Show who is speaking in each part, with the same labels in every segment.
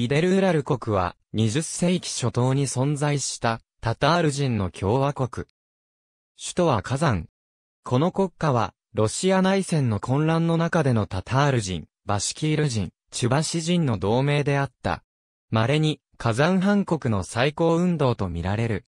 Speaker 1: イデルーラル国は20世紀初頭に存在したタタール人の共和国。首都は火山。この国家はロシア内戦の混乱の中でのタタール人、バシキール人、チュバシ人の同盟であった。稀に火山藩国の最高運動とみられる。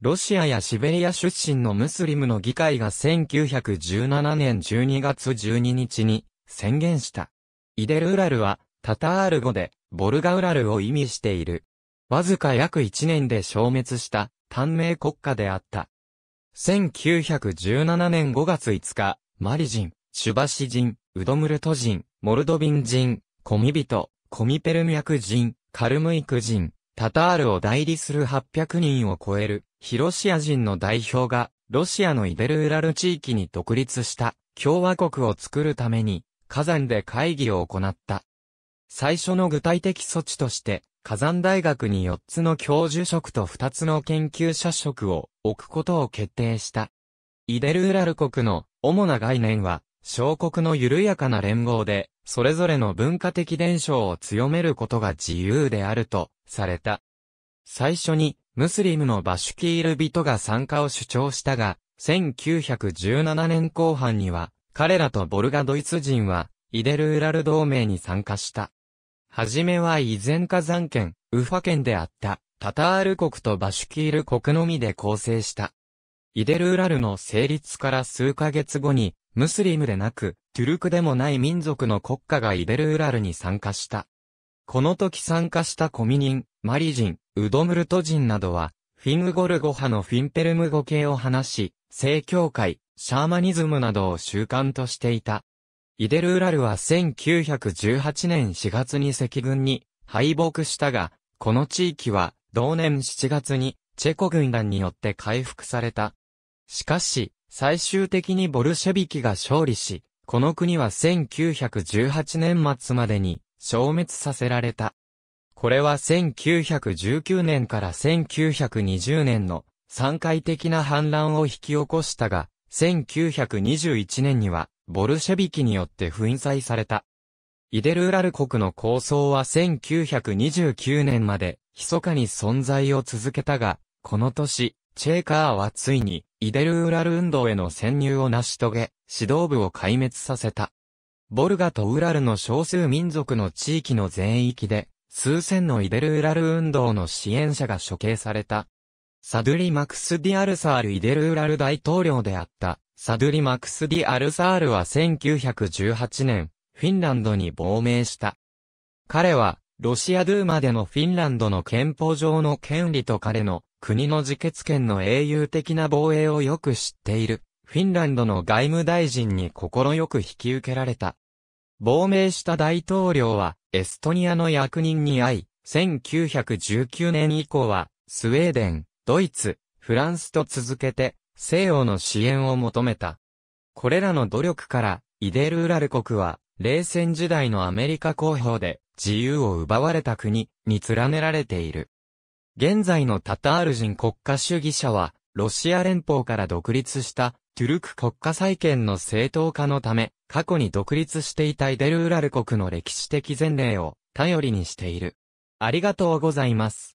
Speaker 1: ロシアやシベリア出身のムスリムの議会が1917年12月12日に宣言した。イデルーラルはタタール語でボルガウラルを意味している。わずか約1年で消滅した、短命国家であった。1917年5月5日、マリ人、シュバシ人、ウドムルト人、モルドビン人、コミビト、コミペルミャク人、カルムイク人、タタールを代理する800人を超える、ヒロシア人の代表が、ロシアのイベルウラル地域に独立した、共和国を作るために、火山で会議を行った。最初の具体的措置として、火山大学に4つの教授職と2つの研究者職を置くことを決定した。イデルウラル国の主な概念は、小国の緩やかな連合で、それぞれの文化的伝承を強めることが自由であるとされた。最初に、ムスリムのバシュキール人が参加を主張したが、1917年後半には、彼らとボルガドイツ人は、イデルウラル同盟に参加した。はじめは以前火山県、ウファ県であった、タタール国とバシュキール国のみで構成した。イデルーラルの成立から数ヶ月後に、ムスリムでなく、トゥルクでもない民族の国家がイデルーラルに参加した。この時参加したコミニン、マリ人、ウドムルト人などは、フィングゴルゴ派のフィンペルム語系を話し、正教会、シャーマニズムなどを習慣としていた。イデルーラルは1918年4月に赤軍に敗北したが、この地域は同年7月にチェコ軍団によって回復された。しかし、最終的にボルシェビキが勝利し、この国は1918年末までに消滅させられた。これは1919年から1920年の3回的な反乱を引き起こしたが、1921年にはボルシェビキによって粉砕された。イデルーラル国の構想は1929年まで、密かに存在を続けたが、この年、チェーカーはついに、イデルーラル運動への潜入を成し遂げ、指導部を壊滅させた。ボルガとウラルの少数民族の地域の全域で、数千のイデルーラル運動の支援者が処刑された。サドゥリ・マクス・ディ・アルサール・イデルーラル大統領であった、サドゥリ・マクスディ・アルサールは1918年、フィンランドに亡命した。彼は、ロシアドゥーマでのフィンランドの憲法上の権利と彼の国の自決権の英雄的な防衛をよく知っている、フィンランドの外務大臣に心よく引き受けられた。亡命した大統領は、エストニアの役人に会い、1919年以降は、スウェーデン、ドイツ、フランスと続けて、西洋の支援を求めた。これらの努力から、イデル・ウラル国は、冷戦時代のアメリカ広報で自由を奪われた国に連ねられている。現在のタタール人国家主義者は、ロシア連邦から独立したトゥルク国家再建の正当化のため、過去に独立していたイデル・ウラル国の歴史的前例を頼りにしている。ありがとうございます。